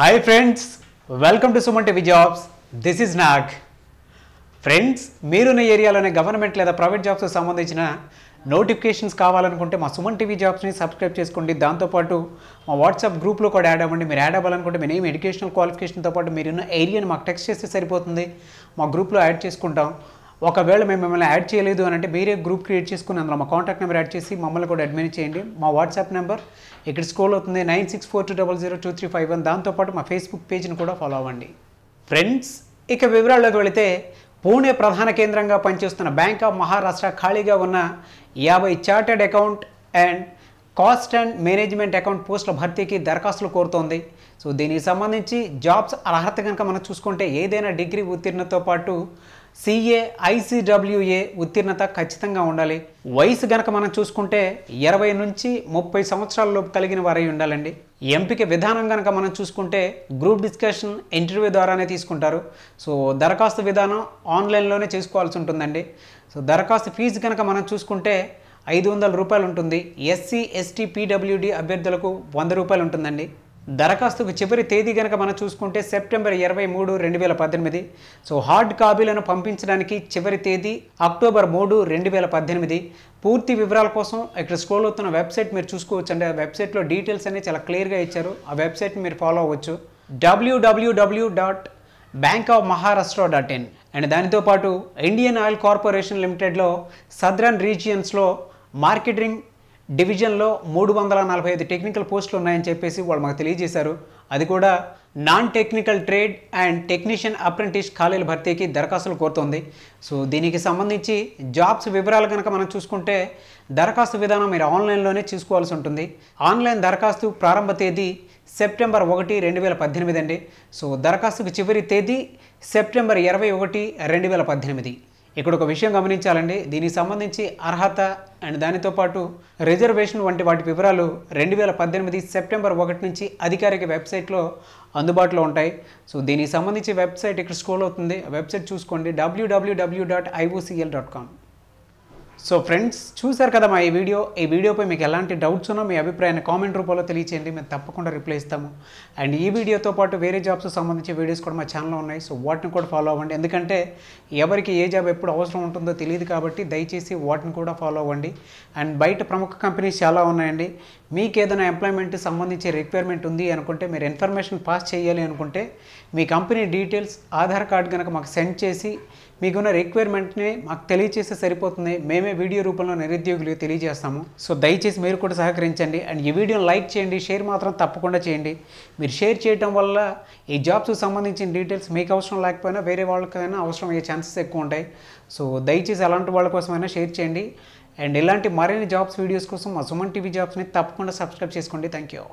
hi friends welcome to Suman TV jobs this is Nag friends మీరున్న ఏరియాలోనే government లేదా private జాబ్స్కి సంబంధించిన నోటిఫికేషన్స్ కావాలనుకుంటే మా సుమన్ టీవీ జాబ్స్ని సబ్స్క్రైబ్ చేసుకోండి దాంతోపాటు మా వాట్సాప్ గ్రూప్లో కూడా యాడ్ అవ్వండి మీరు యాడ్ అవ్వాలనుకుంటే మీ నేమ్ ఎడ్యుకేషనల్ క్వాలిఫికేషన్తో పాటు మీరున్న ఏరియాని మాకు టెక్స్ట్ చేస్తే సరిపోతుంది మా గ్రూప్లో యాడ్ చేసుకుంటాం ఒకవేళ మేము మిమ్మల్ని యాడ్ చేయలేదు అని అంటే మీరే గ్రూప్ క్రియేట్ చేసుకుని అందులో మా కాంటాక్ట్ నెంబర్ యాడ్ చేసి మమ్మల్ని కూడా అడ్మిన్ చేయండి మా వాట్సాప్ నెంబర్ ఇక్కడ స్కోల్ అవుతుంది nine six four two double zero two three five one దాంతోపాటు మా ఫేస్బుక్ పేజ్ని కూడా ఫాలో అవ్వండి ఫ్రెండ్స్ ఇక వివరాల్లోకి వెళితే పూణే ప్రధాన కేంద్రంగా పనిచేస్తున్న బ్యాంక్ ఆఫ్ మహారాష్ట్ర ఖాళీగా ఉన్న యాభై chartered account and cost and management account పోస్టుల భర్తీకి దరఖాస్తులు కోరుతోంది సో దీనికి సంబంధించి జాబ్స్ అర్హత కనుక మనం చూసుకుంటే ఏదైనా డిగ్రీ ఉత్తీర్ణతో పాటు సిఏ ఐసీడబ్ల్యూఏ ఉత్తీర్ణత ఖచ్చితంగా ఉండాలి వయసు గనక మనం చూసుకుంటే ఇరవై నుంచి ముప్పై సంవత్సరాలలోపు కలిగిన వారై ఉండాలండి ఎంపిక విధానం కనుక మనం చూసుకుంటే గ్రూప్ డిస్కషన్ ఇంటర్వ్యూ ద్వారానే తీసుకుంటారు సో దరఖాస్తు విధానం ఆన్లైన్లోనే చేసుకోవాల్సి ఉంటుందండి సో దరఖాస్తు ఫీజు కనుక మనం చూసుకుంటే ఐదు వందల రూపాయలు ఉంటుంది ఎస్సీ ఎస్టీ పీడబ్ల్యూడి అభ్యర్థులకు వంద రూపాయలు ఉంటుందండి దరఖాస్తుకు చివరి తేదీ కనుక మనం చూసుకుంటే సెప్టెంబర్ ఇరవై మూడు రెండు వేల పద్దెనిమిది సో హార్డ్ కాపీలను పంపించడానికి చివరి తేదీ అక్టోబర్ మూడు రెండు వేల పద్దెనిమిది పూర్తి వివరాల కోసం ఇక్కడ స్క్రోల్ అవుతున్న వెబ్సైట్ మీరు చూసుకోవచ్చు అండి ఆ వెబ్సైట్లో డీటెయిల్స్ అనేవి చాలా క్లియర్గా ఇచ్చారు ఆ వెబ్సైట్ని మీరు ఫాలో అవ్వచ్చు WWW dot Bank of Maharashtra dot in and దానితో పాటు ఇండియన్ ఆయిల్ కార్పొరేషన్ లిమిటెడ్లో సదరన్ రీజియన్స్లో మార్కెటింగ్ డివిజన్లో మూడు వందల నలభై ఐదు టెక్నికల్ పోస్టులు ఉన్నాయని చెప్పేసి వాళ్ళు మాకు తెలియజేశారు అది కూడా non technical trade and technician apprentice ఖాళీల భర్తీకి దరఖాస్తులు కోరుతోంది సో దీనికి సంబంధించి జాబ్స్ వివరాలు కనుక మనం చూసుకుంటే దరఖాస్తు విధానం మీరు ఆన్లైన్లోనే చూసుకోవాల్సి ఉంటుంది ఆన్లైన్ దరఖాస్తు ప్రారంభ తేదీ సెప్టెంబర్ ఒకటి రెండు వేల పద్దెనిమిది అండి సో దరఖాస్తుకు చివరి తేదీ సెప్టెంబర్ ఇరవై ఒకటి రెండు వేల పద్దెనిమిది ఇక్కడ ఒక విషయం గమనించాలండి దీనికి సంబంధించి అర్హత అండ్ దానితో పాటు రిజర్వేషన్ వంటి వాటి వివరాలు రెండు వేల పద్దెనిమిది సెప్టెంబర్ ఒకటి నుంచి అధికారిక వెబ్సైట్లో అందుబాటులో ఉంటాయి సో దీనికి సంబంధించి వెబ్సైట్ ఇక్కడ స్కోల్ అవుతుంది వెబ్సైట్ చూసుకోండి WWW dot IOCL dot com so friends చూశారు కదా మా ఈ వీడియో ఈ వీడియోపై మీకు ఎలాంటి డౌట్స్ ఉన్నా మీ అభిప్రాయాన్ని కామెంట్ రూపంలో తెలియచేయండి మేము తప్పకుండా రిప్లై ఇస్తాము అండ్ ఈ వీడియోతో పాటు వేరే జాబ్స్ సంబంధించి వీడియోస్ కూడా మా ఛానల్లో ఉన్నాయి సో వాటిని కూడా ఫాలో అవ్వండి ఎందుకంటే ఎవరికి ఏ జాబ్ ఎప్పుడు అవసరం ఉంటుందో తెలియదు కాబట్టి దయచేసి వాటిని కూడా ఫాలో అవ్వండి అండ్ బయట ప్రముఖ కంపెనీస్ చాలా ఉన్నాయండి మీకు ఏదైనా ఎంప్లాయ్మెంట్ సంబంధించి రిక్వైర్మెంట్ ఉంది అనుకుంటే మీరు ఇన్ఫర్మేషన్ పాస్ చేయాలి అనుకుంటే మీ కంపెనీ డీటెయిల్స్ ఆధార్ కార్డ్ కనుక మాకు సెండ్ చేసి మీకున్న రిక్వైర్మెంట్ని మాకు తెలియచేస్తే సరిపోతుంది మేమే వీడియో రూపంలో నిరుద్యోగులకు తెలియజేస్తాము సో దయచేసి మీరు కూడా సహకరించండి అండ్ ఈ వీడియోని లైక్ చేయండి షేర్ మాత్రం తప్పకుండా చేయండి మీరు షేర్ చేయడం వల్ల ఈ జాబ్స్కి సంబంధించిన డీటెయిల్స్ మీకు అవసరం లేకపోయినా వేరే వాళ్ళకైనా అవసరం అయ్యే ఛాన్సెస్ ఎక్కువ ఉంటాయి సో దయచేసి అలాంటి వాళ్ళ కోసమైనా షేర్ చేయండి అండ్ ఇలాంటి మరిన్ని జాబ్స్ వీడియోస్ కోసం మా సుమన్ టీవీ జాబ్స్ని తప్పకుండా సబ్స్క్రైబ్ చేసుకోండి థ్యాంక్ యూ